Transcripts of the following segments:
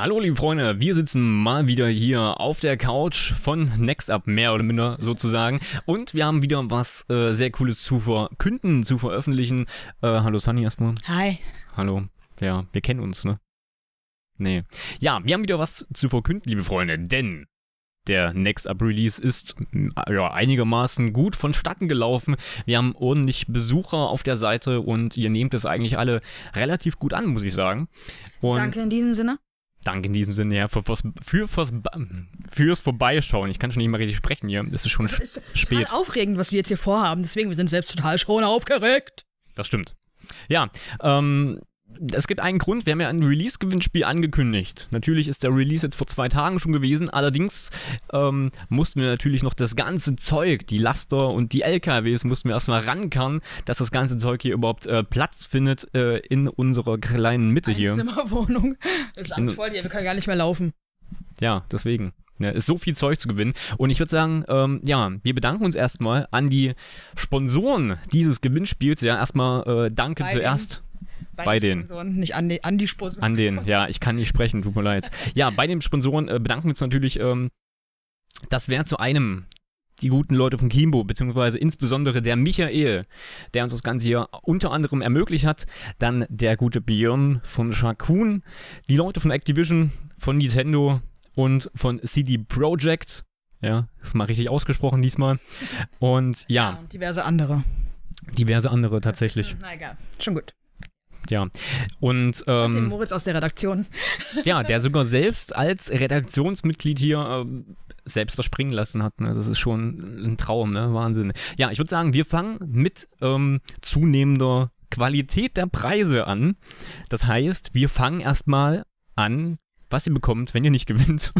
Hallo liebe Freunde, wir sitzen mal wieder hier auf der Couch von Next Up, mehr oder minder sozusagen. Und wir haben wieder was äh, sehr Cooles zu verkünden, zu veröffentlichen. Äh, hallo Sunny erstmal. Hi. Hallo. Ja, wir kennen uns, ne? Nee. Ja, wir haben wieder was zu verkünden, liebe Freunde, denn der Next Up Release ist äh, ja, einigermaßen gut vonstatten gelaufen. Wir haben ordentlich Besucher auf der Seite und ihr nehmt es eigentlich alle relativ gut an, muss ich sagen. Und Danke in diesem Sinne danke in diesem Sinne ja, für, fürs, für, fürs, fürs Vorbeischauen. Ich kann schon nicht mal richtig sprechen hier. Es ist schon es ist spät. Total aufregend, was wir jetzt hier vorhaben. Deswegen, wir sind selbst total schon aufgeregt. Das stimmt. Ja, ähm, es gibt einen Grund, wir haben ja ein Release-Gewinnspiel angekündigt. Natürlich ist der Release jetzt vor zwei Tagen schon gewesen, allerdings ähm, mussten wir natürlich noch das ganze Zeug, die Laster und die LKWs, mussten wir erstmal rankern, dass das ganze Zeug hier überhaupt äh, Platz findet äh, in unserer kleinen Mitte hier. Zimmerwohnung. Ist alles voll hier, wir können gar nicht mehr laufen. Ja, deswegen. Ja, ne, ist so viel Zeug zu gewinnen. Und ich würde sagen, ähm, ja, wir bedanken uns erstmal an die Sponsoren dieses Gewinnspiels. Ja, erstmal äh, danke Bei zuerst. Bei, bei den, den Sponsoren, nicht an, den, an die Sponsoren. An den, ja, ich kann nicht sprechen, tut mir leid. Ja, bei den Sponsoren äh, bedanken wir uns natürlich. Ähm, das wäre zu einem die guten Leute von Kimbo, beziehungsweise insbesondere der Michael, der uns das Ganze hier unter anderem ermöglicht hat. Dann der gute Björn von Shakun, die Leute von Activision, von Nintendo und von CD Projekt. Ja, mal richtig ausgesprochen diesmal. Und ja. ja und diverse andere. Diverse andere tatsächlich. Ist, na egal, schon gut. Ja, und. Ähm, den Moritz aus der Redaktion. Ja, der sogar selbst als Redaktionsmitglied hier ähm, selbst was springen lassen hat. Ne? Das ist schon ein Traum, ne? Wahnsinn. Ja, ich würde sagen, wir fangen mit ähm, zunehmender Qualität der Preise an. Das heißt, wir fangen erstmal an, was ihr bekommt, wenn ihr nicht gewinnt.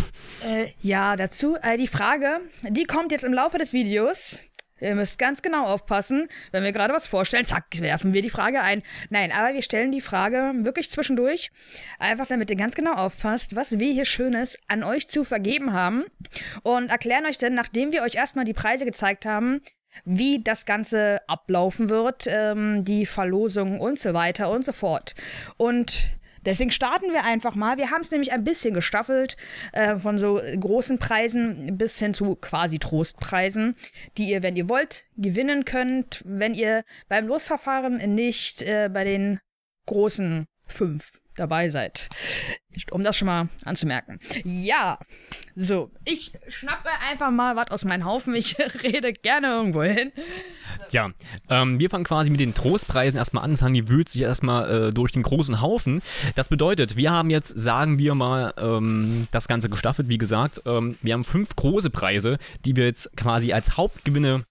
Äh, ja, dazu äh, die Frage, die kommt jetzt im Laufe des Videos. Ihr müsst ganz genau aufpassen, wenn wir gerade was vorstellen, zack, werfen wir die Frage ein. Nein, aber wir stellen die Frage wirklich zwischendurch, einfach damit ihr ganz genau aufpasst, was wir hier Schönes an euch zu vergeben haben und erklären euch dann, nachdem wir euch erstmal die Preise gezeigt haben, wie das Ganze ablaufen wird, ähm, die Verlosung und so weiter und so fort. Und Deswegen starten wir einfach mal. Wir haben es nämlich ein bisschen gestaffelt, äh, von so großen Preisen bis hin zu quasi Trostpreisen, die ihr, wenn ihr wollt, gewinnen könnt, wenn ihr beim Losverfahren nicht äh, bei den großen fünf dabei seid. Um das schon mal anzumerken. Ja, so, ich schnappe einfach mal was aus meinem Haufen. Ich rede gerne irgendwo hin. Tja, ähm, wir fangen quasi mit den Trostpreisen erstmal an. Sangi wühlt sich erstmal äh, durch den großen Haufen. Das bedeutet, wir haben jetzt, sagen wir mal, ähm, das Ganze gestaffelt, wie gesagt. Ähm, wir haben fünf große Preise, die wir jetzt quasi als Hauptgewinne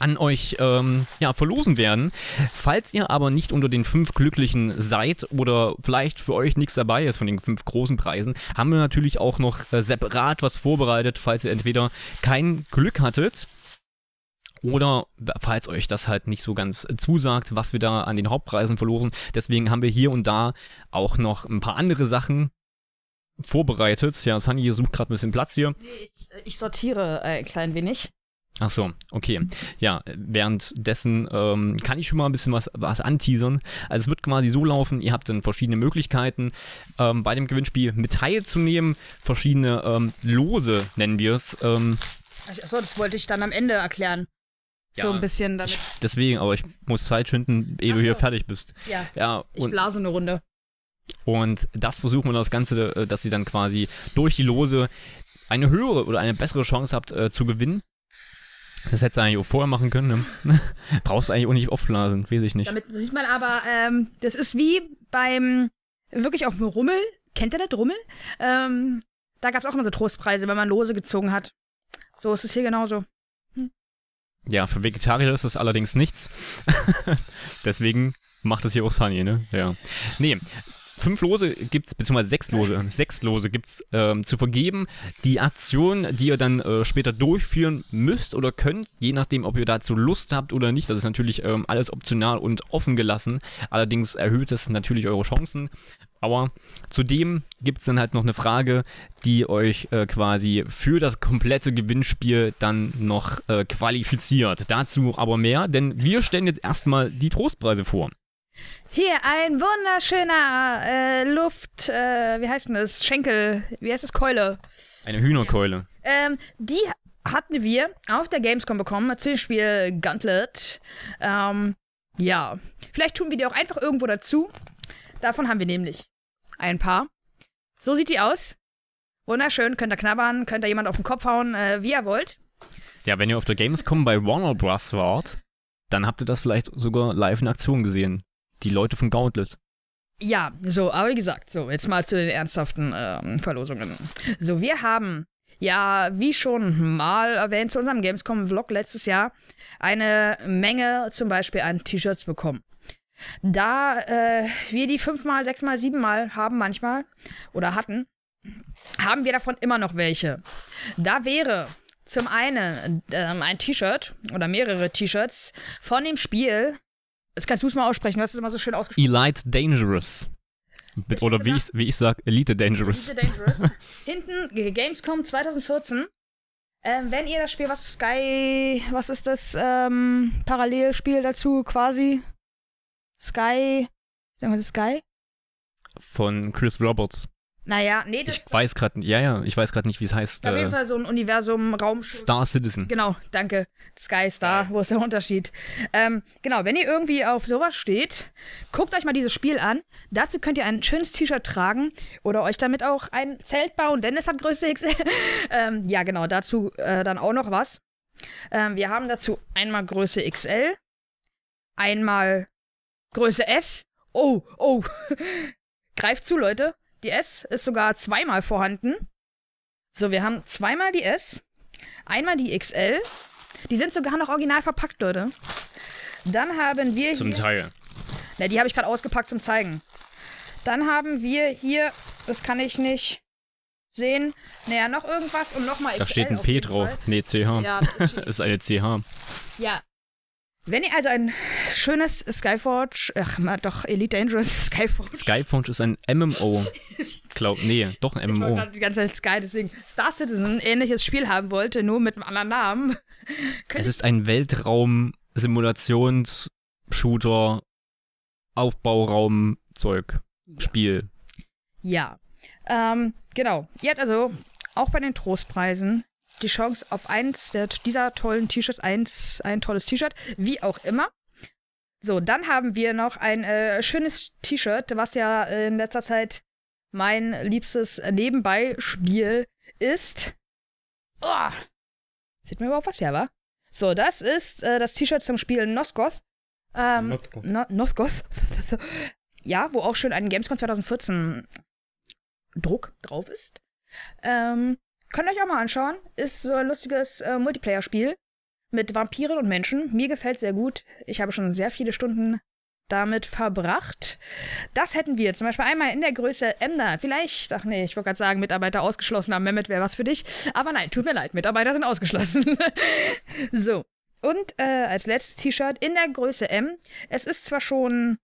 an euch ähm, ja, verlosen werden. Falls ihr aber nicht unter den fünf Glücklichen seid oder vielleicht für euch nichts dabei ist von den fünf großen Preisen, haben wir natürlich auch noch äh, separat was vorbereitet, falls ihr entweder kein Glück hattet oder falls euch das halt nicht so ganz zusagt, was wir da an den Hauptpreisen verloren. Deswegen haben wir hier und da auch noch ein paar andere Sachen vorbereitet. Ja, Sunny sucht gerade ein bisschen Platz hier. Ich, äh, ich sortiere äh, ein klein wenig. Ach so, okay. Ja, währenddessen ähm, kann ich schon mal ein bisschen was, was anteasern. Also es wird quasi so laufen, ihr habt dann verschiedene Möglichkeiten, ähm, bei dem Gewinnspiel mit teilzunehmen. Verschiedene ähm, Lose nennen wir es. Ähm, Achso, das wollte ich dann am Ende erklären. Ja, so ein bisschen damit. Ich, deswegen, aber ich muss Zeit schinden, ehe so. du hier fertig bist. Ja, ja ich blase eine Runde. Und das versuchen wir das Ganze, äh, dass sie dann quasi durch die Lose eine höhere oder eine bessere Chance habt äh, zu gewinnen. Das hättest du eigentlich auch vorher machen können. Ne? Brauchst du eigentlich auch nicht aufblasen, weiß ich nicht. Damit sieht man aber, ähm, das ist wie beim, wirklich auch Rummel. Kennt ihr das, Rummel? Ähm, da gab es auch immer so Trostpreise, wenn man Lose gezogen hat. So ist es hier genauso. Hm. Ja, für Vegetarier ist das allerdings nichts. Deswegen macht es hier auch Sunny, ne? Ja. Nee, fünf Lose gibt's, beziehungsweise sechs Lose, sechs Lose gibt's ähm, zu vergeben. Die Aktion, die ihr dann äh, später durchführen müsst oder könnt, je nachdem, ob ihr dazu Lust habt oder nicht, das ist natürlich ähm, alles optional und offen gelassen. Allerdings erhöht es natürlich eure Chancen. Aber zudem gibt's dann halt noch eine Frage, die euch äh, quasi für das komplette Gewinnspiel dann noch äh, qualifiziert. Dazu aber mehr, denn wir stellen jetzt erstmal die Trostpreise vor. Hier, ein wunderschöner äh, Luft, äh, wie heißt denn das? Schenkel, wie heißt das? Keule. Eine Hühnerkeule. Ähm, die hatten wir auf der Gamescom bekommen, zum dem Spiel Gauntlet. Ähm, ja, vielleicht tun wir die auch einfach irgendwo dazu. Davon haben wir nämlich ein paar. So sieht die aus. Wunderschön, könnt ihr knabbern, könnt ihr jemand auf den Kopf hauen, äh, wie ihr wollt. Ja, wenn ihr auf der Gamescom bei Warner Bros. wart, dann habt ihr das vielleicht sogar live in Aktion gesehen die Leute von Gauntlet. Ja, so, aber wie gesagt, so, jetzt mal zu den ernsthaften ähm, Verlosungen. So, wir haben ja, wie schon mal erwähnt, zu unserem Gamescom-Vlog letztes Jahr eine Menge zum Beispiel an T-Shirts bekommen. Da äh, wir die fünfmal, sechsmal, siebenmal haben manchmal oder hatten, haben wir davon immer noch welche. Da wäre zum einen äh, ein T-Shirt oder mehrere T-Shirts von dem Spiel das kannst du es mal aussprechen, du hast es immer so schön ausgesprochen. Elite Dangerous. Ich Oder wie ich, wie ich sag, Elite Dangerous. Elite Dangerous. Hinten, Gamescom 2014. Ähm, wenn ihr das Spiel, was Sky, was ist das ähm, Parallelspiel dazu quasi? Sky, sagen wir Sky? Von Chris Roberts. Naja, nee, das. Ich weiß gerade, ja, ja, ich weiß gerade nicht, wie es heißt. Auf äh, jeden Fall so ein Universum, Raumschiff. Star Citizen. Genau, danke. Sky Star, wo ist der Unterschied? Ähm, genau, wenn ihr irgendwie auf sowas steht, guckt euch mal dieses Spiel an. Dazu könnt ihr ein schönes T-Shirt tragen oder euch damit auch ein Zelt bauen. denn es hat Größe XL. ähm, ja, genau, dazu äh, dann auch noch was. Ähm, wir haben dazu einmal Größe XL, einmal Größe S. Oh, oh. Greift zu, Leute. Die S ist sogar zweimal vorhanden. So, wir haben zweimal die S, einmal die XL. Die sind sogar noch original verpackt, Leute. Dann haben wir Zum hier, Teil. Na, die habe ich gerade ausgepackt zum Zeigen. Dann haben wir hier, das kann ich nicht sehen, naja, noch irgendwas und nochmal XL. Da steht ein P drauf. Nee, CH. Ja, das ist eine CH. Ja, wenn ihr also ein schönes Skyforge, ach mal doch, Elite Dangerous Skyforge. Skyforge ist ein MMO. Glaub, nee, doch ein MMO. Ich war die ganze Zeit Sky, deswegen Star Citizen, ähnliches Spiel haben wollte, nur mit einem anderen Namen. es ist ein Weltraum-Simulations-Shooter, Aufbauraum-Zeug, Spiel. Ja, ähm, genau. Ihr habt also auch bei den Trostpreisen die Chance auf eins der, dieser tollen T-Shirts, eins, ein tolles T-Shirt, wie auch immer. So, dann haben wir noch ein äh, schönes T-Shirt, was ja in letzter Zeit mein liebstes Nebenbeispiel ist. Oh, sieht mir überhaupt was her, wa? So, das ist äh, das T-Shirt zum Spiel Nosgoth. Ähm, Nosgoth. No ja, wo auch schön ein Gamescom 2014 Druck drauf ist. Ähm, Könnt ihr euch auch mal anschauen. Ist so ein lustiges äh, Multiplayer-Spiel mit Vampiren und Menschen. Mir gefällt sehr gut. Ich habe schon sehr viele Stunden damit verbracht. Das hätten wir zum Beispiel einmal in der Größe Emder. Vielleicht, ach nee, ich wollte gerade sagen, Mitarbeiter ausgeschlossen haben. Mehmet wäre was für dich. Aber nein, tut mir leid, Mitarbeiter sind ausgeschlossen. so. Und äh, als letztes T-Shirt in der Größe M. Es ist zwar schon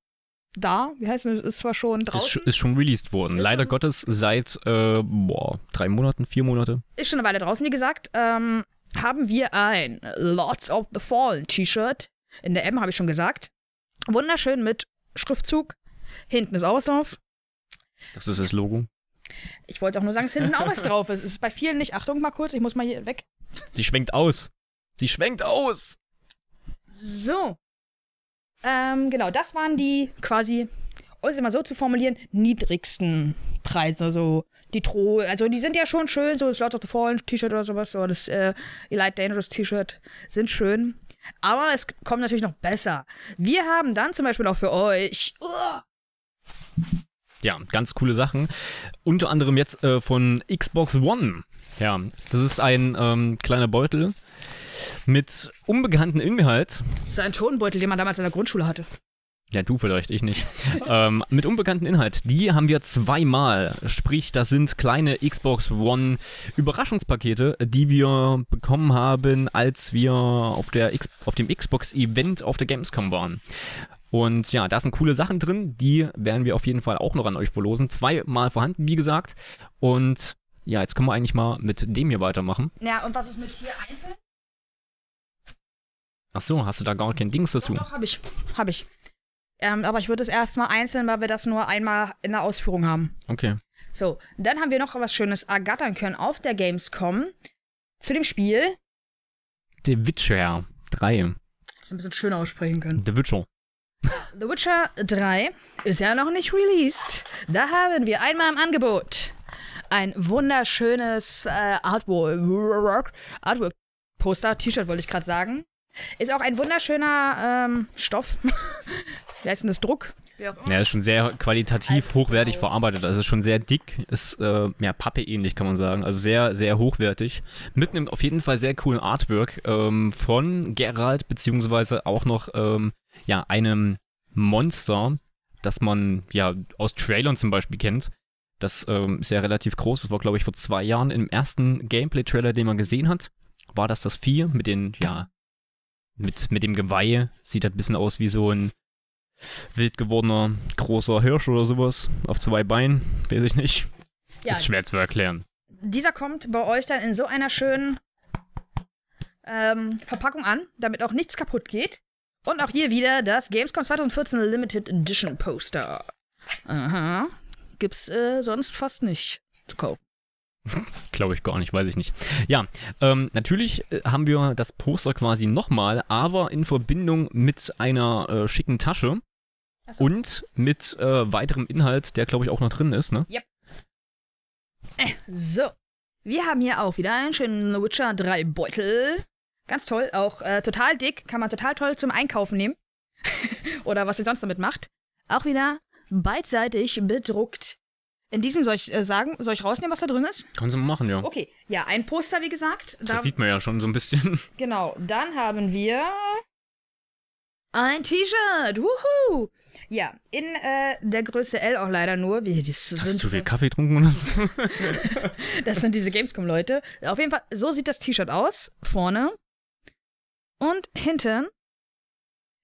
da. Wie heißt es? Ist zwar schon draußen. Ist, ist schon released worden. Ist Leider schon, Gottes seit äh, boah, drei Monaten, vier Monate. Ist schon eine Weile draußen, wie gesagt. Ähm, haben wir ein Lords of the Fallen T-Shirt. In der M habe ich schon gesagt. Wunderschön mit Schriftzug. Hinten ist auch was drauf. Das ist das Logo. Ich wollte auch nur sagen, dass hinten auch was drauf ist. Es ist bei vielen nicht. Achtung mal kurz, ich muss mal hier weg. Sie schwenkt aus. Sie schwenkt aus. So. Ähm, genau, das waren die quasi, um es mal so zu formulieren, niedrigsten Preise. Also die Truhe, also die sind ja schon schön, so das Lord of the Fallen T-Shirt oder sowas, oder das äh, Elite Dangerous T-Shirt sind schön. Aber es kommt natürlich noch besser. Wir haben dann zum Beispiel auch für euch. Uh, ja, ganz coole Sachen. Unter anderem jetzt äh, von Xbox One. Ja, das ist ein ähm, kleiner Beutel, mit unbekannten Inhalt. So ein Tonbeutel, den man damals in der Grundschule hatte. Ja, du vielleicht, ich nicht. ähm, mit unbekannten Inhalt. Die haben wir zweimal. Sprich, das sind kleine Xbox One Überraschungspakete, die wir bekommen haben, als wir auf, der X auf dem Xbox-Event auf der Gamescom waren. Und ja, da sind coole Sachen drin, die werden wir auf jeden Fall auch noch an euch verlosen. Zweimal vorhanden, wie gesagt. Und ja, jetzt können wir eigentlich mal mit dem hier weitermachen. Ja, und was ist mit hier einzeln? Ach so, hast du da gar kein Dings dazu? Doch, hab ich. Hab ich. Ähm, aber ich würde es erstmal einzeln, weil wir das nur einmal in der Ausführung haben. Okay. So, dann haben wir noch was Schönes ergattern können auf der Gamescom zu dem Spiel The Witcher 3. Das ein bisschen schöner aussprechen können. The Witcher. The Witcher 3 ist ja noch nicht released. Da haben wir einmal im Angebot ein wunderschönes äh, Artwork, Artwork Poster, T-Shirt wollte ich gerade sagen. Ist auch ein wunderschöner ähm, Stoff. Wie heißt denn das? Druck? Ja, ja ist schon sehr qualitativ hochwertig verarbeitet. Also schon sehr dick, ist äh, ja, Pappe ähnlich, kann man sagen. Also sehr, sehr hochwertig. Mit einem auf jeden Fall sehr coolen Artwork ähm, von Gerald, beziehungsweise auch noch ähm, ja, einem Monster, das man ja aus Trailern zum Beispiel kennt. Das ähm, ist ja relativ groß. Das war, glaube ich, vor zwei Jahren im ersten Gameplay-Trailer, den man gesehen hat. War das das Vier mit den, ja, mit, mit dem Geweih. Sieht ein bisschen aus wie so ein wild gewordener großer Hirsch oder sowas. Auf zwei Beinen, weiß ich nicht. Ja, Ist schwer zu erklären. Dieser kommt bei euch dann in so einer schönen ähm, Verpackung an, damit auch nichts kaputt geht. Und auch hier wieder das Gamescom 2014 Limited Edition Poster. Aha. Gibt's äh, sonst fast nicht zu kaufen. Glaube ich gar nicht, weiß ich nicht. Ja, ähm, natürlich äh, haben wir das Poster quasi nochmal, aber in Verbindung mit einer äh, schicken Tasche so. und mit äh, weiterem Inhalt, der glaube ich auch noch drin ist, ne? Yep. Äh, so. Wir haben hier auch wieder einen schönen Witcher 3 Beutel. Ganz toll, auch äh, total dick, kann man total toll zum Einkaufen nehmen. Oder was ihr sonst damit macht. Auch wieder beidseitig bedruckt. In diesem soll ich äh, sagen, soll ich rausnehmen, was da drin ist? Kannst du machen, ja. Okay, ja, ein Poster, wie gesagt. Da das sieht man ja schon so ein bisschen. Genau, dann haben wir ein T-Shirt. Wuhu! Ja, in äh, der Größe L auch leider nur. Wie, das Hast sind du zu viel Kaffee getrunken oder so? das sind diese Gamescom-Leute. Auf jeden Fall, so sieht das T-Shirt aus. Vorne und hinten.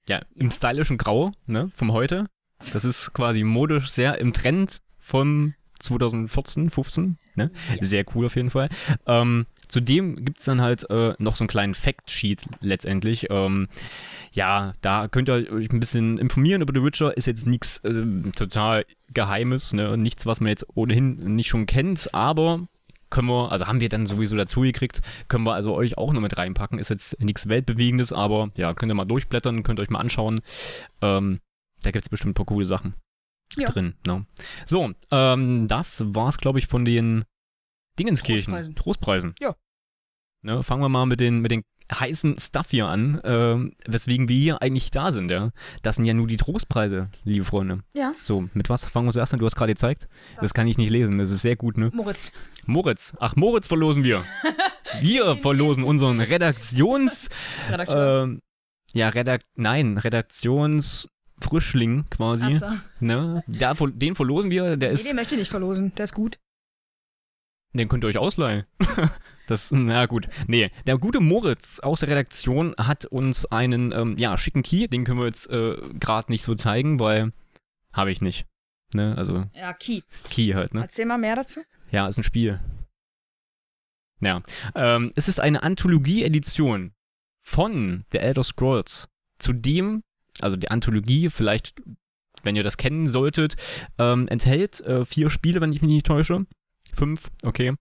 Ja, im stylischen Grau, ne, vom heute. Das ist quasi modisch sehr im Trend von 2014, 15. Ne? Ja. Sehr cool auf jeden Fall. Ähm, zudem gibt es dann halt äh, noch so einen kleinen Factsheet letztendlich. Ähm, ja, da könnt ihr euch ein bisschen informieren über The Witcher. Ist jetzt nichts äh, total Geheimes, ne? nichts, was man jetzt ohnehin nicht schon kennt, aber können wir, also haben wir dann sowieso dazu gekriegt, können wir also euch auch noch mit reinpacken. Ist jetzt nichts Weltbewegendes, aber ja, könnt ihr mal durchblättern, könnt euch mal anschauen. Ähm, da gibt es bestimmt ein paar coole Sachen ja. drin. Ne? So, ähm, das war's, glaube ich, von den Dingenskirchen. Trostpreisen. Trostpreisen. Ja. Ne, fangen wir mal mit den, mit den heißen Stuff hier an, äh, weswegen wir hier eigentlich da sind, ja. Das sind ja nur die Trostpreise, liebe Freunde. Ja. So, mit was fangen wir zuerst an? Du hast gerade gezeigt. Das. das kann ich nicht lesen, das ist sehr gut, ne? Moritz. Moritz. Ach, Moritz verlosen wir. wir verlosen unseren Redaktions... Redaktion. Äh, ja, Redak... Nein, Redaktions... Frischling quasi. Ach so. ne? Da, den verlosen wir. Der ist, nee, den möchte ich nicht verlosen. Der ist gut. Den könnt ihr euch ausleihen. Das, na gut. Nee, der gute Moritz aus der Redaktion hat uns einen, ähm, ja, schicken Key. Den können wir jetzt äh, gerade nicht so zeigen, weil habe ich nicht. Ne, also. Ja, Key. Key halt, ne? Erzähl mal mehr dazu. Ja, ist ein Spiel. Ja. Ähm, es ist eine Anthologie-Edition von The Elder Scrolls, zu dem also die Anthologie, vielleicht, wenn ihr das kennen solltet, ähm, enthält äh, vier Spiele, wenn ich mich nicht täusche. Fünf, okay.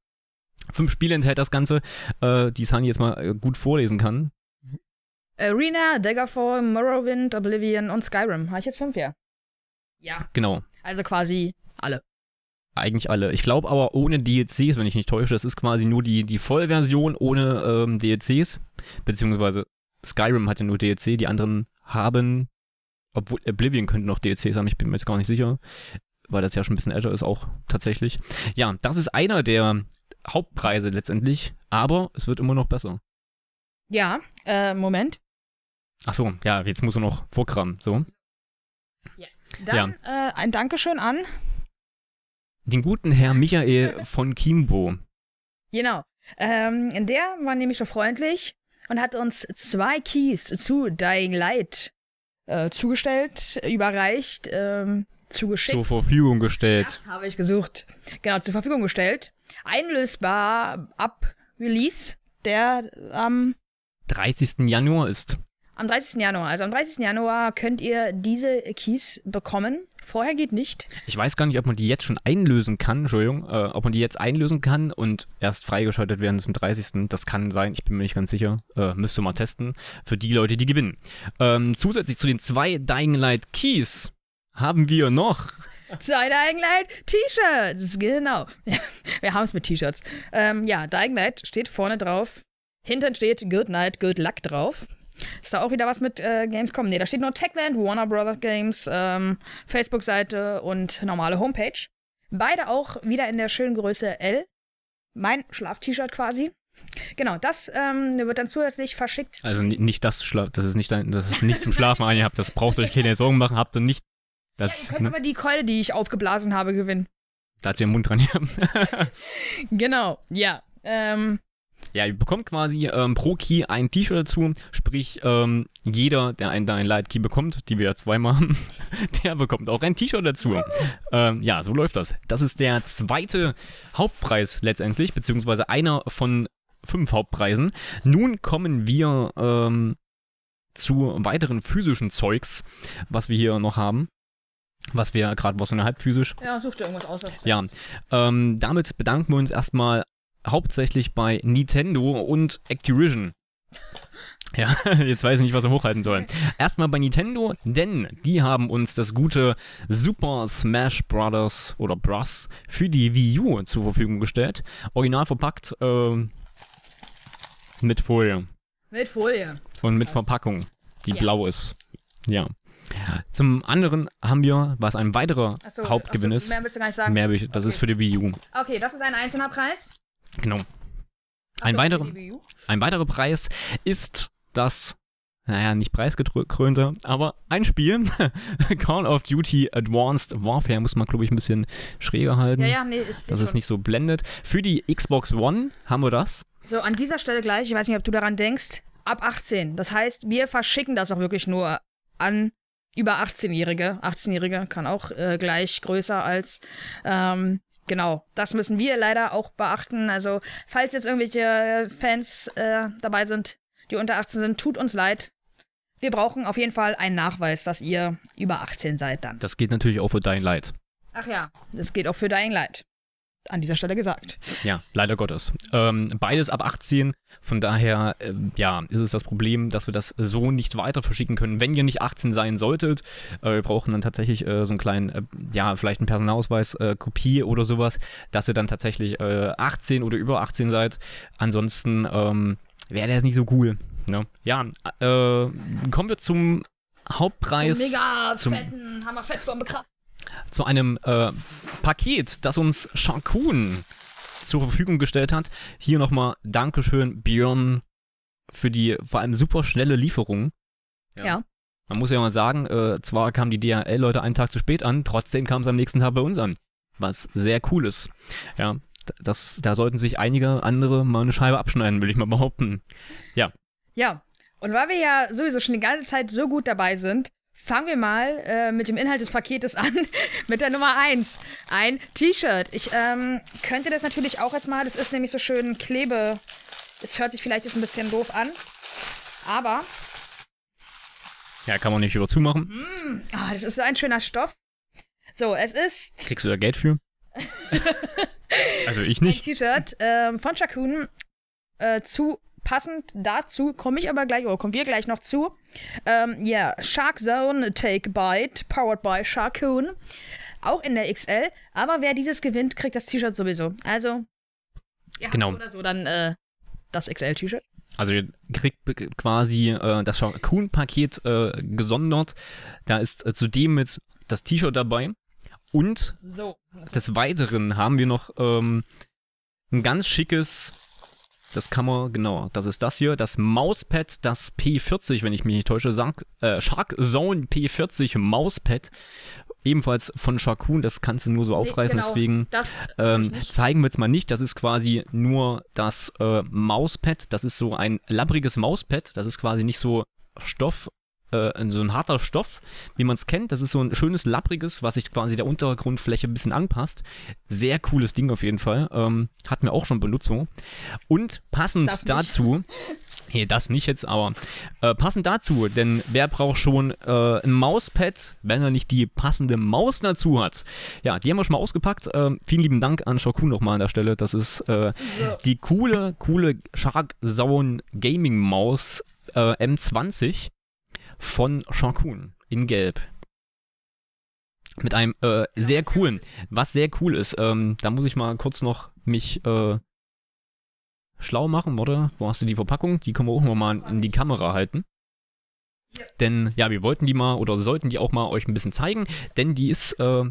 Fünf Spiele enthält das Ganze, äh, die Sunny jetzt mal äh, gut vorlesen kann. Arena, Daggerfall, Morrowind, Oblivion und Skyrim. Habe ich jetzt fünf, ja? Ja. Genau. Also quasi alle. Eigentlich alle. Ich glaube aber ohne DLCs, wenn ich nicht täusche. Das ist quasi nur die, die Vollversion ohne ähm, DLCs. Beziehungsweise Skyrim hat ja nur DLC, die anderen haben, obwohl Oblivion könnte noch DLC sein, ich bin mir jetzt gar nicht sicher, weil das ja schon ein bisschen älter ist auch tatsächlich. Ja, das ist einer der Hauptpreise letztendlich, aber es wird immer noch besser. Ja, äh, Moment. Ach so, ja, jetzt muss er noch vorkramen, so. Ja. Dann ja. Äh, ein Dankeschön an den guten Herr Michael von Kimbo. Genau. Ähm, der war nämlich so freundlich und hat uns zwei Keys zu Dying Light äh, zugestellt, überreicht, ähm, zugeschickt. Zur Verfügung gestellt. Das habe ich gesucht. Genau, zur Verfügung gestellt. Einlösbar ab Release, der am ähm, 30. Januar ist. Am 30. Januar. Also am 30. Januar könnt ihr diese Keys bekommen. Vorher geht nicht. Ich weiß gar nicht, ob man die jetzt schon einlösen kann. Entschuldigung. Äh, ob man die jetzt einlösen kann und erst freigeschaltet werden zum 30. Das kann sein. Ich bin mir nicht ganz sicher. Äh, müsste mal testen. Für die Leute, die gewinnen. Ähm, zusätzlich zu den zwei Dying Light Keys haben wir noch zwei Dying Light T-Shirts. Genau. wir haben es mit T-Shirts. Ähm, ja, Dying Light steht vorne drauf. Hintern steht Good Night, Good Luck drauf. Ist da auch wieder was mit äh, Gamescom? Ne, da steht nur Techland, Warner Brothers Games, ähm, Facebook-Seite und normale Homepage. Beide auch wieder in der schönen Größe L. Mein Schlaf-T-Shirt quasi. Genau, das ähm, wird dann zusätzlich verschickt. Also nicht das Schlaf, das ist nicht dein, das ist nicht zum Schlafen angehabt, das braucht euch keine Sorgen machen, habt ihr nicht. Das, ja, ihr könnt ne? aber die Keule, die ich aufgeblasen habe, gewinnen. Da hat sie den Mund dran gehabt. genau, ja. Ähm, ja, ihr bekommt quasi ähm, pro Key ein T-Shirt dazu, sprich ähm, jeder, der einen, der einen Light Key bekommt, die wir ja zweimal haben, der bekommt auch ein T-Shirt dazu. Ähm, ja, so läuft das. Das ist der zweite Hauptpreis letztendlich, beziehungsweise einer von fünf Hauptpreisen. Nun kommen wir ähm, zu weiteren physischen Zeugs, was wir hier noch haben. Was wir gerade was innerhalb physisch. Ja, such dir irgendwas aus. Was ja, ähm, damit bedanken wir uns erstmal hauptsächlich bei Nintendo und Activision. Ja, jetzt weiß ich nicht, was wir hochhalten sollen. Erstmal bei Nintendo, denn die haben uns das gute Super Smash Brothers oder Bros für die Wii U zur Verfügung gestellt. Original verpackt äh, mit Folie. Mit Folie. Und mit Verpackung, die ja. blau ist. Ja. Zum anderen haben wir, was ein weiterer so, Hauptgewinn so, ist. Mehr willst du gar nicht sagen. Mehr, das okay. ist für die Wii U. Okay, das ist ein einzelner Preis. Genau. Ein, weitere, ein weiterer Preis ist das naja, nicht preisgekrönte, aber ein Spiel, Call of Duty Advanced Warfare, muss man, glaube ich, ein bisschen schräger halten, ja, ja, nee, ich dass es nicht so blendet. Für die Xbox One haben wir das. So, an dieser Stelle gleich, ich weiß nicht, ob du daran denkst, ab 18. Das heißt, wir verschicken das auch wirklich nur an über 18-Jährige. 18-Jährige kann auch äh, gleich größer als ähm, genau, das müssen wir leider auch beachten. Also, falls jetzt irgendwelche Fans äh, dabei sind, die unter 18 sind, tut uns leid. Wir brauchen auf jeden Fall einen Nachweis, dass ihr über 18 seid dann. Das geht natürlich auch für dein Leid. Ach ja, das geht auch für dein Leid an dieser Stelle gesagt. Ja, leider Gottes. Ähm, beides ab 18. Von daher, äh, ja, ist es das Problem, dass wir das so nicht weiter verschicken können, wenn ihr nicht 18 sein solltet. Äh, wir brauchen dann tatsächlich äh, so einen kleinen, äh, ja, vielleicht einen Personalausweis, äh, Kopie oder sowas, dass ihr dann tatsächlich 18 äh, oder über 18 seid. Ansonsten ähm, wäre das nicht so cool. Ne? Ja, kommen wir zum Hauptpreis. Zum mega zum fetten Hammer Fettbombe Kraft zu einem äh, Paket, das uns Sean zur Verfügung gestellt hat. Hier nochmal Dankeschön, Björn, für die vor allem super schnelle Lieferung. Ja. ja. Man muss ja mal sagen, äh, zwar kamen die DHL-Leute einen Tag zu spät an, trotzdem kam es am nächsten Tag bei uns an. Was sehr cool ist. Ja, das, da sollten sich einige andere mal eine Scheibe abschneiden, will ich mal behaupten. Ja. Ja, und weil wir ja sowieso schon die ganze Zeit so gut dabei sind, Fangen wir mal äh, mit dem Inhalt des Paketes an, mit der Nummer 1. Ein T-Shirt. Ich ähm, könnte das natürlich auch jetzt mal, das ist nämlich so schön Klebe. Es hört sich vielleicht jetzt ein bisschen doof an, aber... Ja, kann man nicht über zumachen. Mm, oh, das ist so ein schöner Stoff. So, es ist... Kriegst du da Geld für? also ich nicht. Ein T-Shirt ähm, von Shakun äh, zu passend dazu komme ich aber gleich, oder oh, kommen wir gleich noch zu. Ja, ähm, yeah, Shark Zone Take Bite, powered by Sharkoon. Auch in der XL. Aber wer dieses gewinnt, kriegt das T-Shirt sowieso. Also, ja, genau. oder so, dann äh, das XL-T-Shirt. Also ihr kriegt quasi äh, das Sharkoon-Paket äh, gesondert. Da ist äh, zudem mit das T-Shirt dabei. Und so. des Weiteren haben wir noch ähm, ein ganz schickes das kann man, genau. Das ist das hier, das Mauspad, das P40, wenn ich mich nicht täusche, Shark, äh, Shark Zone P40 Mauspad. Ebenfalls von Sharkoon, das kannst du nur so aufreißen, nee, genau, deswegen ähm, zeigen wir es mal nicht. Das ist quasi nur das äh, Mauspad, das ist so ein labbriges Mauspad, das ist quasi nicht so Stoff äh, so ein harter Stoff, wie man es kennt. Das ist so ein schönes, lappriges, was sich quasi der Untergrundfläche ein bisschen anpasst. Sehr cooles Ding auf jeden Fall. Ähm, hatten wir auch schon Benutzung. Und passend das dazu. Nee, das nicht jetzt, aber äh, passend dazu, denn wer braucht schon äh, ein Mauspad, wenn er nicht die passende Maus dazu hat? Ja, die haben wir schon mal ausgepackt. Ähm, vielen lieben Dank an Shokun nochmal an der Stelle. Das ist äh, so. die coole, coole Shark Zone Gaming Maus äh, M20 von Shankun in Gelb. Mit einem äh, sehr coolen, was sehr cool ist. Ähm, da muss ich mal kurz noch mich äh, schlau machen, oder? Wo hast du die Verpackung? Die können wir auch mal in die Kamera halten. Denn ja, wir wollten die mal oder sollten die auch mal euch ein bisschen zeigen, denn die ist äh,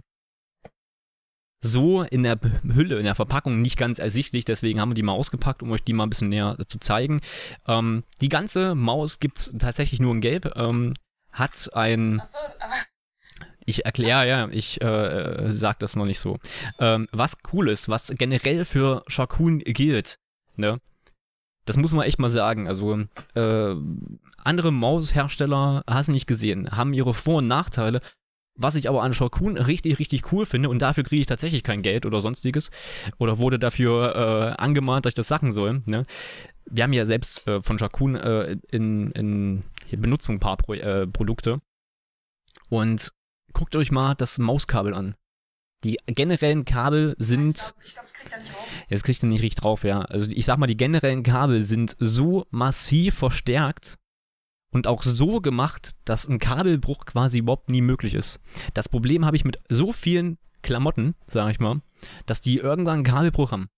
so in der Hülle, in der Verpackung nicht ganz ersichtlich. Deswegen haben wir die mal ausgepackt, um euch die mal ein bisschen näher zu zeigen. Ähm, die ganze Maus gibt es tatsächlich nur in Gelb. Ähm, hat ein. ich erkläre, ja, ich äh, sag das noch nicht so. Ähm, was cool ist, was generell für Shakun gilt, ne? Das muss man echt mal sagen. Also, äh, andere Maushersteller, hast du nicht gesehen, haben ihre Vor- und Nachteile. Was ich aber an Shokun richtig, richtig cool finde und dafür kriege ich tatsächlich kein Geld oder sonstiges oder wurde dafür äh, angemahnt, dass ich das sagen soll. Ne? Wir haben ja selbst äh, von Shokun äh, in, in Benutzung ein paar Pro äh, Produkte. Und guckt euch mal das Mauskabel an. Die generellen Kabel sind. Ich glaub, ich glaub, das kriegt Jetzt kriegt er nicht richtig drauf, ja. Also ich sag mal, die generellen Kabel sind so massiv verstärkt, und auch so gemacht, dass ein Kabelbruch quasi überhaupt nie möglich ist. Das Problem habe ich mit so vielen Klamotten, sage ich mal, dass die irgendwann einen Kabelbruch haben.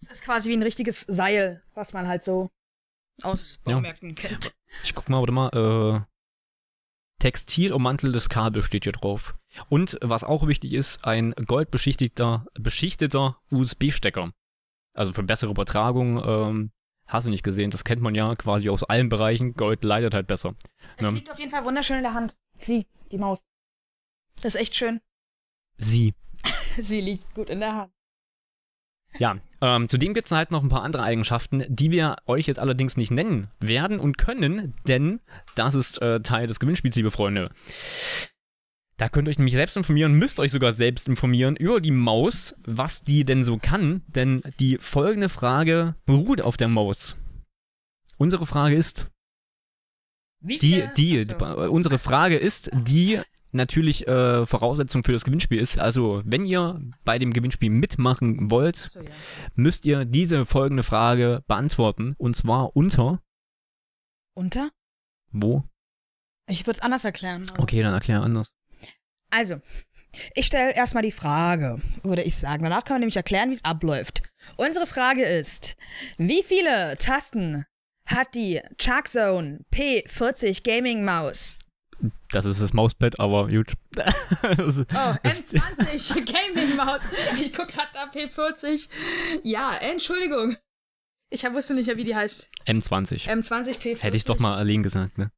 Es ist quasi wie ein richtiges Seil, was man halt so aus Baumärkten ja. kennt. Ich guck mal, warte mal, äh, Textil ummanteltes Kabel steht hier drauf. Und was auch wichtig ist, ein goldbeschichteter beschichteter USB-Stecker. Also für bessere Übertragung ähm, Hast du nicht gesehen, das kennt man ja quasi aus allen Bereichen. Gold leidet halt besser. Es ne? liegt auf jeden Fall wunderschön in der Hand. Sie, die Maus. Das ist echt schön. Sie. Sie liegt gut in der Hand. Ja, ähm, zudem gibt es halt noch ein paar andere Eigenschaften, die wir euch jetzt allerdings nicht nennen werden und können, denn das ist äh, Teil des Gewinnspiels, liebe Freunde. Da könnt ihr euch nämlich selbst informieren, müsst euch sogar selbst informieren über die Maus, was die denn so kann. Denn die folgende Frage beruht auf der Maus. Unsere Frage ist. Wie die, die, so. die, äh, unsere Frage ist, die natürlich äh, Voraussetzung für das Gewinnspiel ist. Also, wenn ihr bei dem Gewinnspiel mitmachen wollt, so, ja. müsst ihr diese folgende Frage beantworten. Und zwar unter. Unter? Wo? Ich würde es anders erklären. Okay, dann erkläre anders. Also, ich stelle erstmal die Frage, würde ich sagen. Danach kann man nämlich erklären, wie es abläuft. Unsere Frage ist, wie viele Tasten hat die Charkzone P40 Gaming Maus? Das ist das Mauspad, aber gut. das, oh, M20 Gaming Maus. Ich gucke gerade da P40. Ja, Entschuldigung. Ich wusste nicht wie die heißt. M20. M20 P40. Hätte ich doch mal allein gesagt, ne?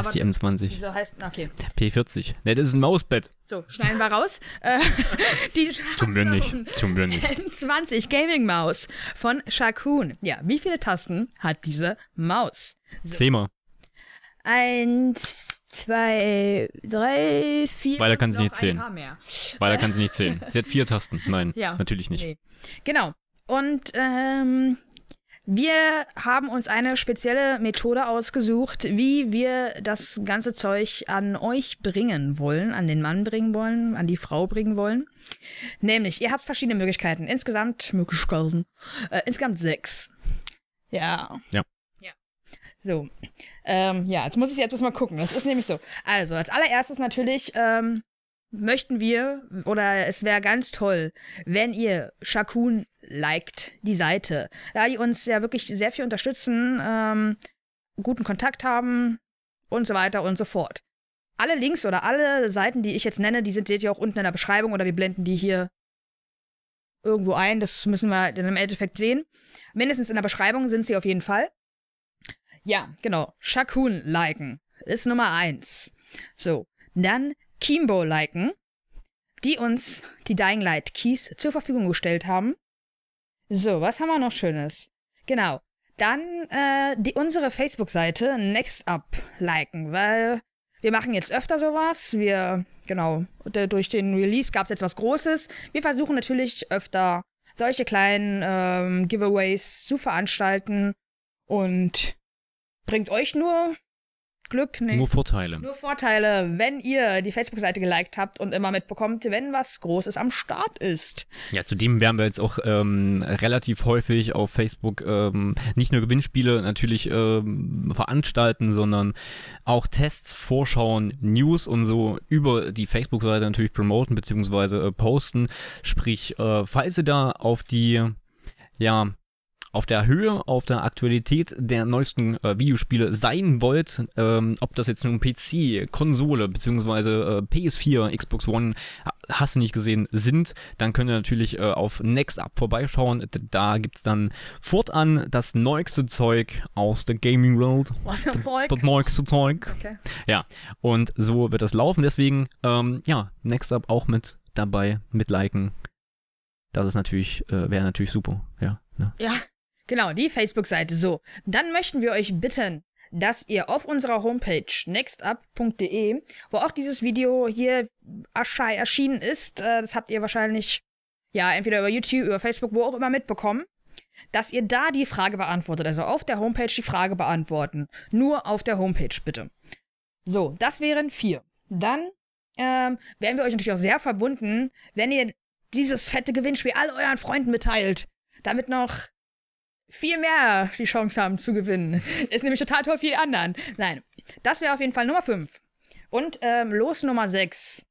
ist die m 20 Wieso heißt, okay. P40. Ne, das ist ein Mausbett. So, schneiden wir raus. Äh, die Zum Glück nicht. Zum Glück nicht. m 20 Gaming Maus von Shakun. Ja, wie viele Tasten hat diese Maus? So. Zehnmal. Eins, zwei, drei, vier. Weiter kann sie nicht zählen. Weiter kann sie nicht zählen. Sie hat vier Tasten. Nein, ja, natürlich nicht. Nee. Genau. Und ähm, wir haben uns eine spezielle Methode ausgesucht, wie wir das ganze Zeug an euch bringen wollen, an den Mann bringen wollen, an die Frau bringen wollen. Nämlich, ihr habt verschiedene Möglichkeiten. Insgesamt Möglichkeiten. Äh, insgesamt sechs. Ja. Ja. ja. So. Ähm, ja, jetzt muss ich jetzt mal gucken. Das ist nämlich so. Also, als allererstes natürlich ähm, möchten wir oder es wäre ganz toll, wenn ihr Shakun liked, die Seite. Da die uns ja wirklich sehr viel unterstützen, ähm, guten Kontakt haben und so weiter und so fort. Alle Links oder alle Seiten, die ich jetzt nenne, die sind, seht ihr auch unten in der Beschreibung oder wir blenden die hier irgendwo ein. Das müssen wir dann im Endeffekt sehen. Mindestens in der Beschreibung sind sie auf jeden Fall. Ja, genau. Shakun liken ist Nummer eins. So, dann Kimbo liken, die uns die Dying Light Keys zur Verfügung gestellt haben. So, was haben wir noch Schönes? Genau. Dann äh, die, unsere Facebook-Seite Next Up liken, weil wir machen jetzt öfter sowas. Wir, genau, durch den Release gab es jetzt was Großes. Wir versuchen natürlich öfter solche kleinen ähm, Giveaways zu veranstalten und bringt euch nur Glück nicht. Nur Vorteile. Nur Vorteile, wenn ihr die Facebook-Seite geliked habt und immer mitbekommt, wenn was Großes am Start ist. Ja, zudem werden wir jetzt auch ähm, relativ häufig auf Facebook ähm, nicht nur Gewinnspiele natürlich ähm, veranstalten, sondern auch Tests, Vorschauen, News und so über die Facebook-Seite natürlich promoten bzw. Äh, posten. Sprich, äh, falls ihr da auf die ja, auf der Höhe, auf der Aktualität der neuesten äh, Videospiele sein wollt, ähm, ob das jetzt nun PC, Konsole bzw. Äh, PS4, Xbox One, hast du nicht gesehen, sind, dann könnt ihr natürlich äh, auf Next Up vorbeischauen. Da gibt es dann fortan das neueste Zeug aus der Gaming World. Was für Zeug? Das neueste Zeug. Okay. Ja, und so wird das laufen. Deswegen, ähm, ja, Next Up auch mit dabei, mit liken. Das ist natürlich, äh, wäre natürlich super, ja. Ne? Ja. Genau, die Facebook-Seite. So, dann möchten wir euch bitten, dass ihr auf unserer Homepage nextup.de, wo auch dieses Video hier erschienen ist, äh, das habt ihr wahrscheinlich, ja, entweder über YouTube, über Facebook, wo auch immer mitbekommen, dass ihr da die Frage beantwortet. Also auf der Homepage die Frage beantworten. Nur auf der Homepage, bitte. So, das wären vier. Dann ähm, wären wir euch natürlich auch sehr verbunden, wenn ihr dieses fette Gewinnspiel all euren Freunden mitteilt, damit noch viel mehr die Chance haben zu gewinnen. Ist nämlich total toll für die anderen. Nein, das wäre auf jeden Fall Nummer 5. Und ähm, Los Nummer 6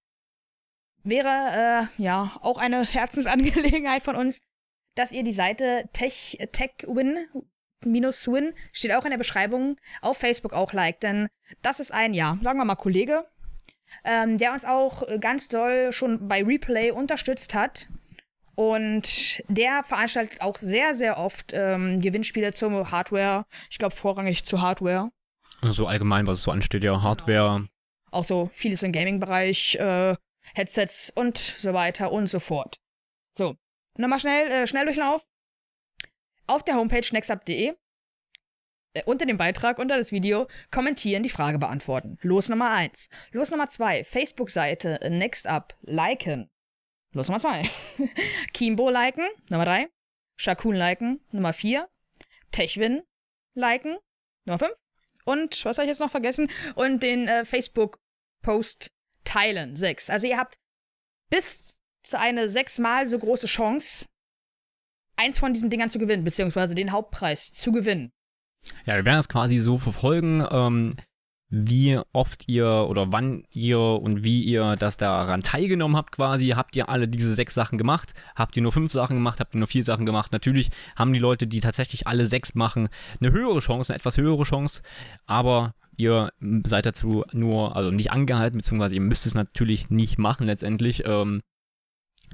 wäre äh, ja auch eine Herzensangelegenheit von uns, dass ihr die Seite Tech, Tech Win minus Win steht auch in der Beschreibung auf Facebook auch liked, denn das ist ein ja sagen wir mal Kollege, ähm, der uns auch ganz doll schon bei Replay unterstützt hat und der veranstaltet auch sehr, sehr oft ähm, Gewinnspiele zur Hardware. Ich glaube, vorrangig zu Hardware. Also allgemein, was es so ansteht, ja, genau. Hardware. Genau. Auch so vieles im Gaming-Bereich, äh, Headsets und so weiter und so fort. So, nochmal schnell, äh, schnell durchlauf. Auf der Homepage nextup.de äh, unter dem Beitrag, unter das Video, kommentieren, die Frage beantworten. Los Nummer 1. Los Nummer 2, Facebook-Seite, äh, nextup, liken. Los Nummer zwei. Kimbo liken, Nummer drei. Shakun liken, Nummer vier. Techwin liken, Nummer fünf. Und was habe ich jetzt noch vergessen? Und den äh, Facebook-Post teilen, sechs. Also ihr habt bis zu eine sechsmal so große Chance, eins von diesen Dingern zu gewinnen, beziehungsweise den Hauptpreis zu gewinnen. Ja, wir werden das quasi so verfolgen. Ähm, wie oft ihr oder wann ihr und wie ihr das daran teilgenommen habt quasi. Habt ihr alle diese sechs Sachen gemacht? Habt ihr nur fünf Sachen gemacht? Habt ihr nur vier Sachen gemacht? Natürlich haben die Leute, die tatsächlich alle sechs machen, eine höhere Chance, eine etwas höhere Chance, aber ihr seid dazu nur, also nicht angehalten, beziehungsweise ihr müsst es natürlich nicht machen letztendlich. Ähm,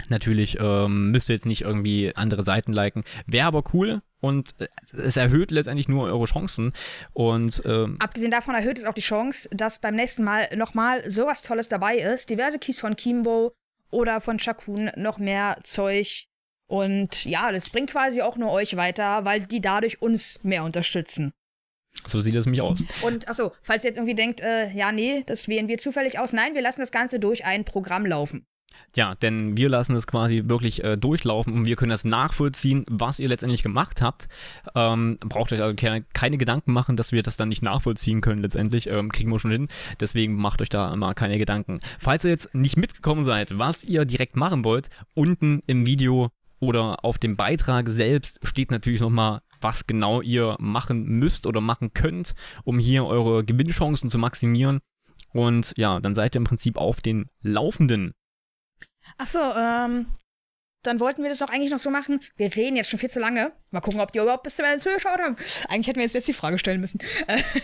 Natürlich ähm, müsst ihr jetzt nicht irgendwie andere Seiten liken. Wäre aber cool und äh, es erhöht letztendlich nur eure Chancen. Und ähm, abgesehen davon erhöht es auch die Chance, dass beim nächsten Mal nochmal sowas Tolles dabei ist. Diverse Keys von Kimbo oder von Shakun, noch mehr Zeug. Und ja, das bringt quasi auch nur euch weiter, weil die dadurch uns mehr unterstützen. So sieht es mich aus. Und achso, falls ihr jetzt irgendwie denkt, äh, ja, nee, das wählen wir zufällig aus. Nein, wir lassen das Ganze durch ein Programm laufen. Ja, denn wir lassen das quasi wirklich äh, durchlaufen und wir können das nachvollziehen, was ihr letztendlich gemacht habt. Ähm, braucht euch also keine, keine, Gedanken machen, dass wir das dann nicht nachvollziehen können letztendlich. Ähm, kriegen wir schon hin. Deswegen macht euch da mal keine Gedanken. Falls ihr jetzt nicht mitgekommen seid, was ihr direkt machen wollt, unten im Video oder auf dem Beitrag selbst steht natürlich nochmal was genau ihr machen müsst oder machen könnt, um hier eure Gewinnchancen zu maximieren. Und ja, dann seid ihr im Prinzip auf den Laufenden. Achso, ähm, dann wollten wir das doch eigentlich noch so machen. Wir reden jetzt schon viel zu lange. Mal gucken, ob die überhaupt bis zum Ende zugeschaut haben. Eigentlich hätten wir jetzt, jetzt die Frage stellen müssen.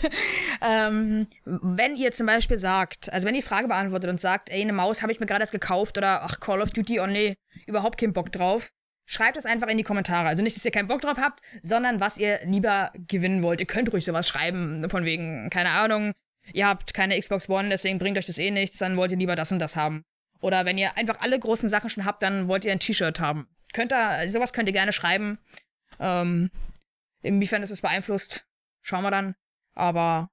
ähm, wenn ihr zum Beispiel sagt, also wenn ihr die Frage beantwortet und sagt, ey, eine Maus habe ich mir gerade erst gekauft oder ach, Call of Duty, Only, oh überhaupt keinen Bock drauf. Schreibt das einfach in die Kommentare. Also nicht, dass ihr keinen Bock drauf habt, sondern was ihr lieber gewinnen wollt. Ihr könnt ruhig sowas schreiben, von wegen, keine Ahnung, ihr habt keine Xbox One, deswegen bringt euch das eh nichts, dann wollt ihr lieber das und das haben. Oder wenn ihr einfach alle großen Sachen schon habt, dann wollt ihr ein T-Shirt haben. Könnt ihr, sowas könnt ihr gerne schreiben. Ähm, inwiefern ist es beeinflusst, schauen wir dann. Aber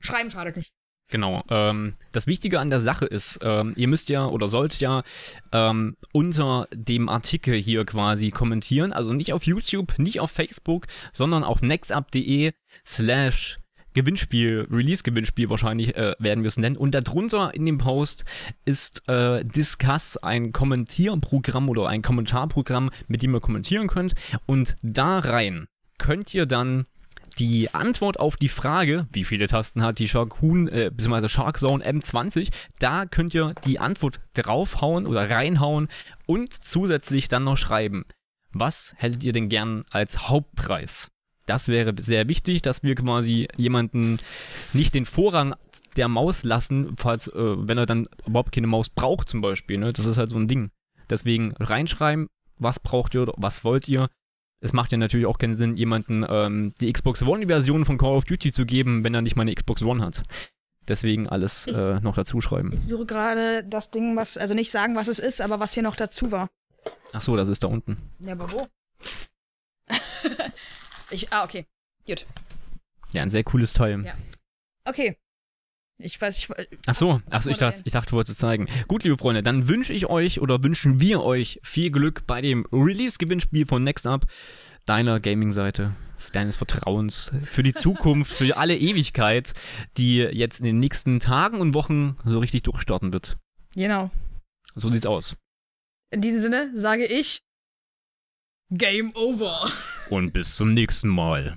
schreiben schadet nicht. Genau. Ähm, das Wichtige an der Sache ist, ähm, ihr müsst ja oder sollt ja ähm, unter dem Artikel hier quasi kommentieren. Also nicht auf YouTube, nicht auf Facebook, sondern auf nextup.de slash Gewinnspiel, Release-Gewinnspiel wahrscheinlich äh, werden wir es nennen. Und darunter in dem Post ist äh, Discuss ein Kommentierprogramm oder ein Kommentarprogramm, mit dem ihr kommentieren könnt. Und da rein könnt ihr dann die Antwort auf die Frage, wie viele Tasten hat die Sharkoon, äh, beziehungsweise Sharkzone M20, da könnt ihr die Antwort draufhauen oder reinhauen und zusätzlich dann noch schreiben. Was hättet ihr denn gern als Hauptpreis? Das wäre sehr wichtig, dass wir quasi jemanden nicht den Vorrang der Maus lassen, falls, äh, wenn er dann überhaupt keine Maus braucht zum Beispiel. Ne? Das ist halt so ein Ding. Deswegen reinschreiben, was braucht ihr oder was wollt ihr. Es macht ja natürlich auch keinen Sinn, jemanden ähm, die Xbox One-Version von Call of Duty zu geben, wenn er nicht mal eine Xbox One hat. Deswegen alles ich, äh, noch dazu schreiben. Ich suche gerade das Ding, was, also nicht sagen, was es ist, aber was hier noch dazu war. Ach so, das ist da unten. Ja, aber wo? Ich, ah, okay. Gut. Ja, ein sehr cooles Teil. Ja. Okay. Ich weiß, ich. Äh, ach so, ah, ach so ich, dachte, ich dachte, du wolltest zeigen. Gut, liebe Freunde, dann wünsche ich euch oder wünschen wir euch viel Glück bei dem Release-Gewinnspiel von Next Up, deiner Gaming-Seite, deines Vertrauens für die Zukunft, für alle Ewigkeit, die jetzt in den nächsten Tagen und Wochen so richtig durchstarten wird. Genau. So sieht's aus. In diesem Sinne sage ich Game over. Und bis zum nächsten Mal.